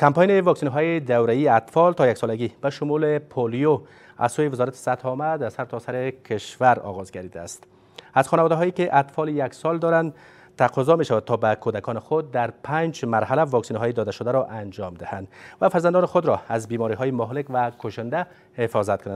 کمپاین واکسن های ای اطفال تا یک سالگی و شمول پولیو از سوی وزارت صحت آمد از سر تا سر کشور آغاز گردیده است از خانواده هایی که اطفال یک سال دارند تقاضا می شود تا به کودکان خود در پنج مرحله واکسین های داده شده را انجام دهند و فرزندان خود را از بیماری های مهلک و کشنده حفاظت کنند